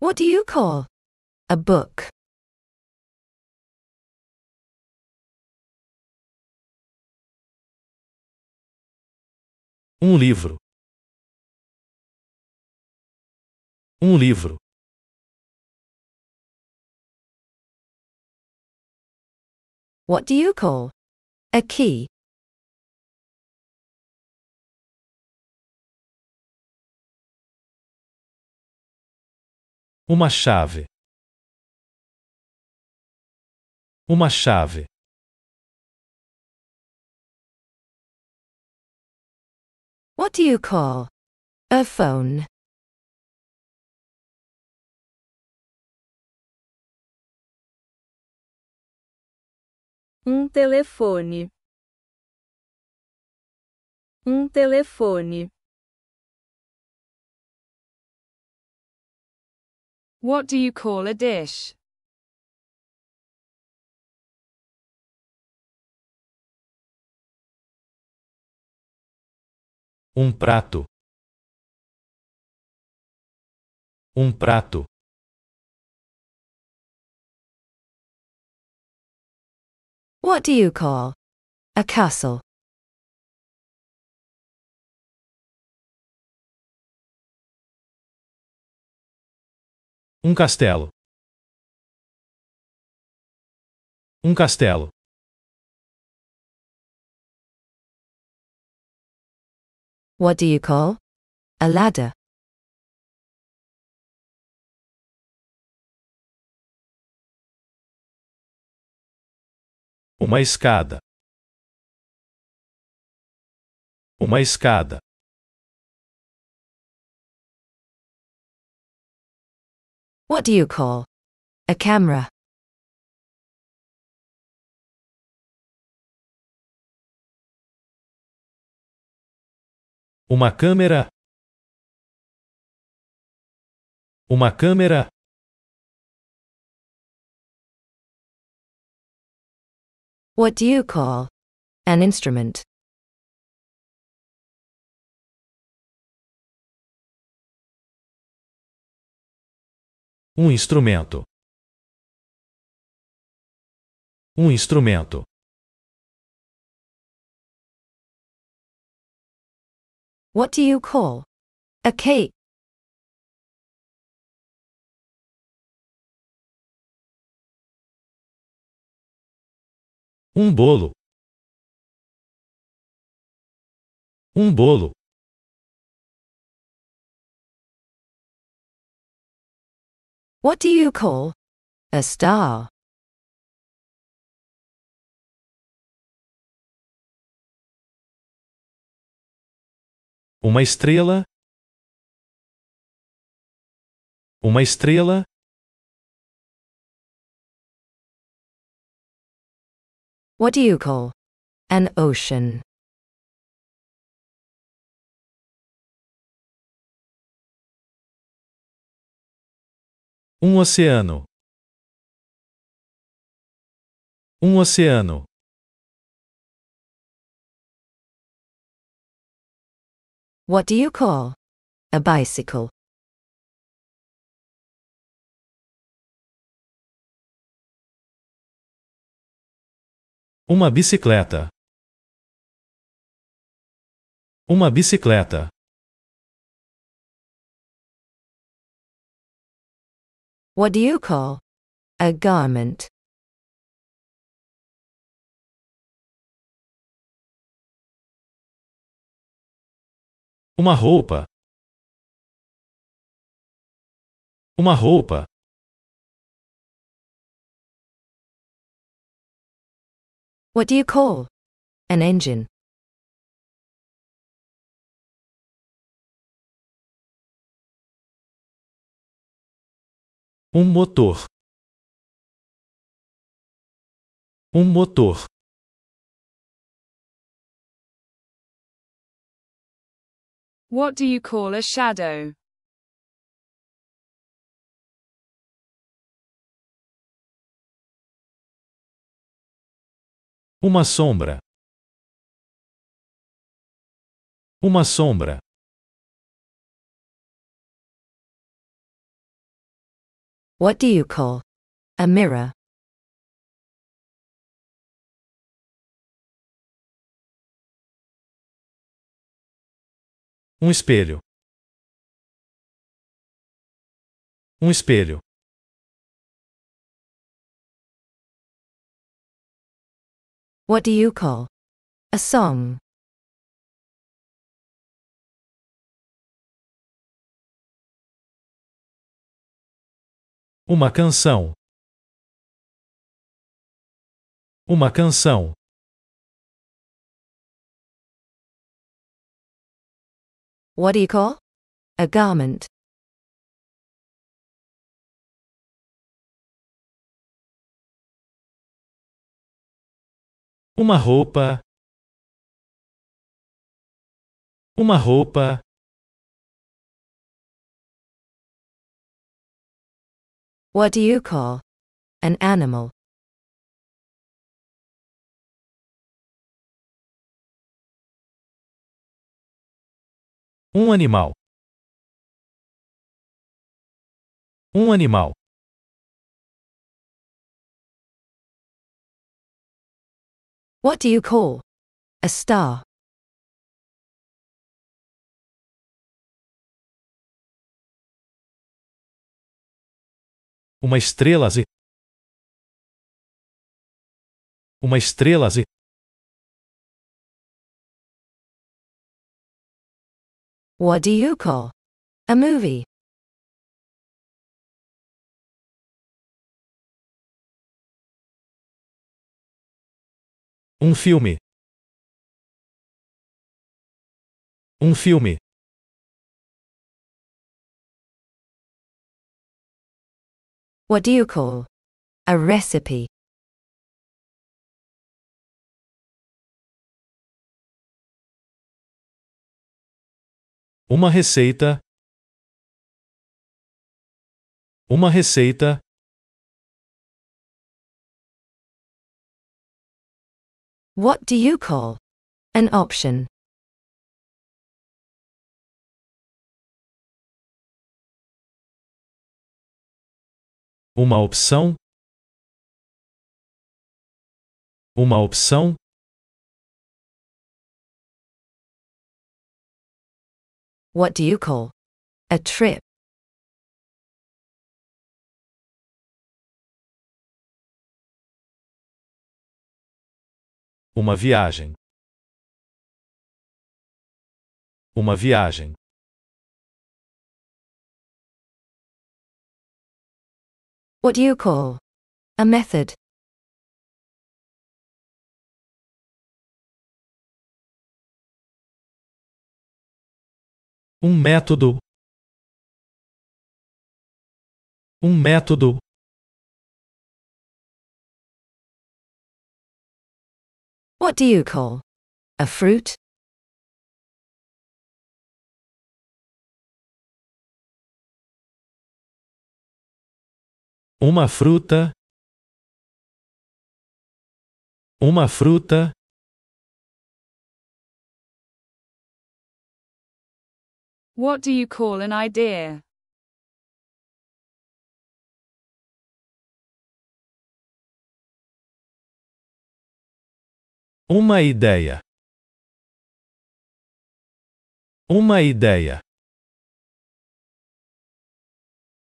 What do you call a book? Um livro. Um livro. What do you call a key? Uma chave. Uma chave. What do you call a phone? Um telefone. Um telefone. What do you call a dish? Um prato. Um prato. What do you call a castle? Um castelo. Um castelo. What do you call? A ladder. Uma escada. Uma escada. What do you call a camera? Uma câmera. Uma câmera. What do you call an instrument? Um instrumento. Um instrumento. What do you call a cake? Um bolo. Um bolo. What do you call a star? Uma estrela. Uma estrela. What do you call an ocean? Um oceano. Um oceano. What do you call a bicycle? Uma bicicleta. Uma bicicleta. What do you call a garment? Uma roupa. Uma roupa. What do you call an engine? Um motor. Um motor. What do you call a shadow? Uma sombra. Uma sombra. What do you call a mirror? Um espelho. Um espelho. What do you call a song? Uma canção. Uma canção. What do you call? A garment. Uma roupa. Uma roupa. What do you call an animal? Um animal. Um animal. What do you call a star? uma estrela z uma estrela z What do you call a movie? Um filme. Um filme. What do you call a recipe? Uma receita. Uma receita. What do you call an option? uma opção, uma opção. What do you call a trip? Uma viagem. Uma viagem. What do you call a method? Um método. Um método. What do you call a fruit? Uma fruta. Uma fruta. What do you call an idea? Uma ideia. Uma ideia.